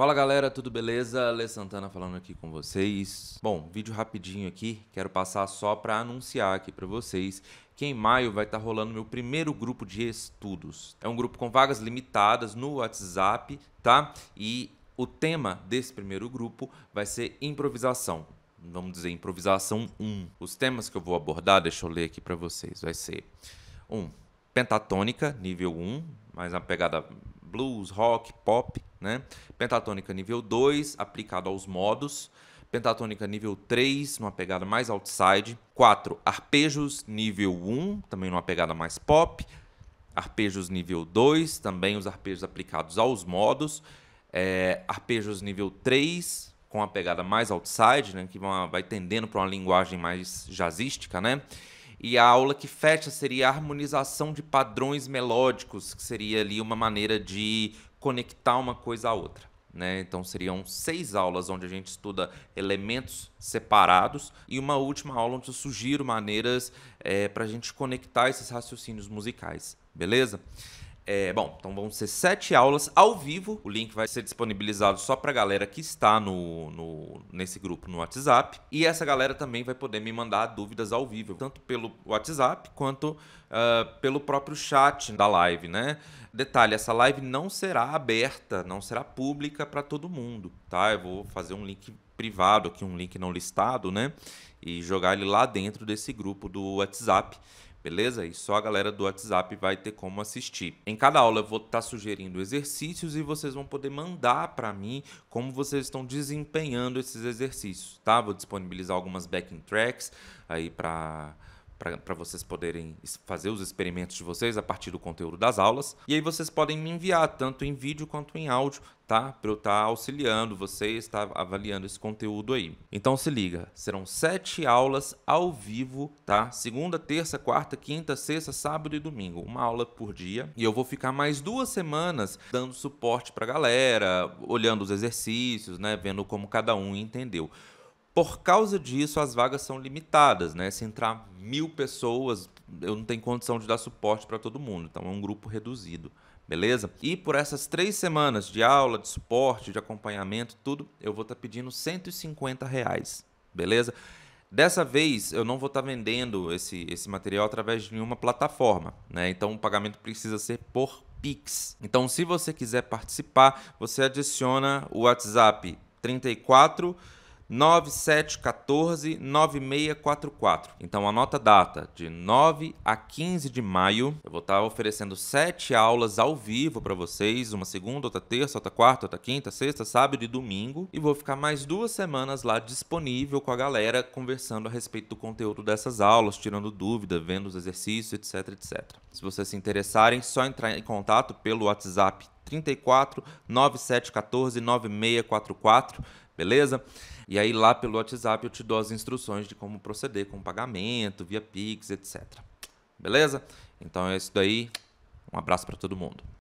Fala galera, tudo beleza? Lê Santana falando aqui com vocês. Bom, vídeo rapidinho aqui, quero passar só para anunciar aqui para vocês que em maio vai estar tá rolando meu primeiro grupo de estudos. É um grupo com vagas limitadas no WhatsApp, tá? E o tema desse primeiro grupo vai ser improvisação. Vamos dizer improvisação 1. Os temas que eu vou abordar, deixa eu ler aqui para vocês, vai ser 1. Um, pentatônica, nível 1, mais uma pegada blues, rock, pop. Né? Pentatônica nível 2, aplicado aos modos. Pentatônica nível 3, numa pegada mais outside. 4. Arpejos nível 1, também numa pegada mais pop. Arpejos nível 2, também os arpejos aplicados aos modos. É, arpejos nível 3, com a pegada mais outside, né? que vai tendendo para uma linguagem mais jazzística, né? E a aula que fecha seria a harmonização de padrões melódicos, que seria ali uma maneira de conectar uma coisa à outra. Né? Então seriam seis aulas onde a gente estuda elementos separados e uma última aula onde eu sugiro maneiras é, eh, para a gente conectar esses raciocínios musicais, beleza? É, bom, então vão ser sete aulas ao vivo. O link vai ser disponibilizado só pra galera que está no, no, nesse grupo no WhatsApp. E essa galera também vai poder me mandar dúvidas ao vivo, tanto pelo WhatsApp quanto uh, pelo próprio chat da live, né? Detalhe, essa live não será aberta, não será pública para todo mundo, tá? Eu vou fazer um link privado aqui, um link não listado, né? E jogar ele lá dentro desse grupo do WhatsApp beleza? E só a galera do WhatsApp vai ter como assistir. Em cada aula eu vou estar tá sugerindo exercícios e vocês vão poder mandar para mim como vocês estão desempenhando esses exercícios, tá? Vou disponibilizar algumas backing tracks aí para para vocês poderem fazer os experimentos de vocês a partir do conteúdo das aulas. E aí vocês podem me enviar tanto em vídeo quanto em áudio, tá? Para eu estar tá auxiliando vocês, estar tá avaliando esse conteúdo aí. Então se liga, serão sete aulas ao vivo, tá? Segunda, terça, quarta, quinta, sexta, sábado e domingo, uma aula por dia. E eu vou ficar mais duas semanas dando suporte para a galera, olhando os exercícios, né? Vendo como cada um entendeu. Por causa disso, as vagas são limitadas, né? Se entrar mil pessoas, eu não tenho condição de dar suporte para todo mundo, então é um grupo reduzido, beleza? E por essas três semanas de aula, de suporte, de acompanhamento, tudo, eu vou estar tá pedindo 150 reais, beleza? Dessa vez eu não vou estar tá vendendo esse, esse material através de nenhuma plataforma, né? Então o pagamento precisa ser por Pix. Então, se você quiser participar, você adiciona o WhatsApp 34 9714-9644. Então anota a data, de 9 a 15 de maio. Eu vou estar oferecendo sete aulas ao vivo para vocês, uma segunda, outra terça, outra quarta, outra quinta, sexta, sábado e domingo. E vou ficar mais duas semanas lá disponível com a galera, conversando a respeito do conteúdo dessas aulas, tirando dúvida, vendo os exercícios, etc, etc. Se vocês se interessarem, é só entrar em contato pelo WhatsApp 34 9714 9644, beleza? E aí lá pelo WhatsApp eu te dou as instruções de como proceder com o pagamento, via Pix, etc. Beleza? Então é isso daí. Um abraço para todo mundo.